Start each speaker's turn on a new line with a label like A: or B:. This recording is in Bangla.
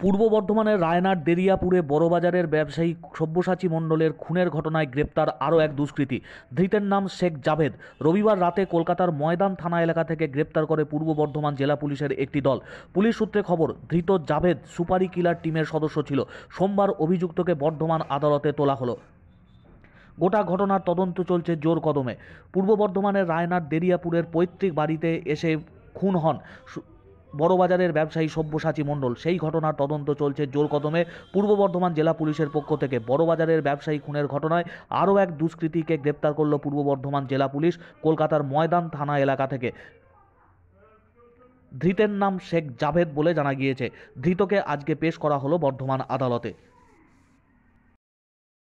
A: পূর্ব বর্ধমানের রায়নার দেরিয়াপুরে বড়বাজারের ব্যবসায়ী সব্যসাচী মণ্ডলের খুনের ঘটনায় গ্রেপ্তার আরও এক দুষ্কৃতী ধৃতের নাম শেখ জাভেদ রবিবার রাতে কলকাতার ময়দান থানা এলাকা থেকে গ্রেপ্তার করে পূর্ব বর্ধমান জেলা পুলিশের একটি দল পুলিশ সূত্রে খবর ধৃত জাভেদ সুপারি কিলার টিমের সদস্য ছিল সোমবার অভিযুক্তকে বর্ধমান আদালতে তোলা হলো গোটা ঘটনার তদন্ত চলছে জোর কদমে পূর্ব বর্ধমানের রায়নার দেরিয়াপুরের পৈতৃক বাড়িতে এসে খুন হন বড়বাজারের ব্যবসায়ী সব্যসাচী মণ্ডল সেই ঘটনার তদন্ত চলছে জোর কদমে পূর্ব বর্ধমান জেলা পুলিশের পক্ষ থেকে বড়বাজারের ব্যবসায়ী খুনের ঘটনায় আরও এক দুষ্কৃতীকে গ্রেপ্তার করল পূর্ব বর্ধমান জেলা পুলিশ কলকাতার ময়দান থানা এলাকা থেকে ধৃতের নাম শেখ জাভেদ বলে জানা গিয়েছে ধৃতকে আজকে পেশ করা হলো বর্ধমান আদালতে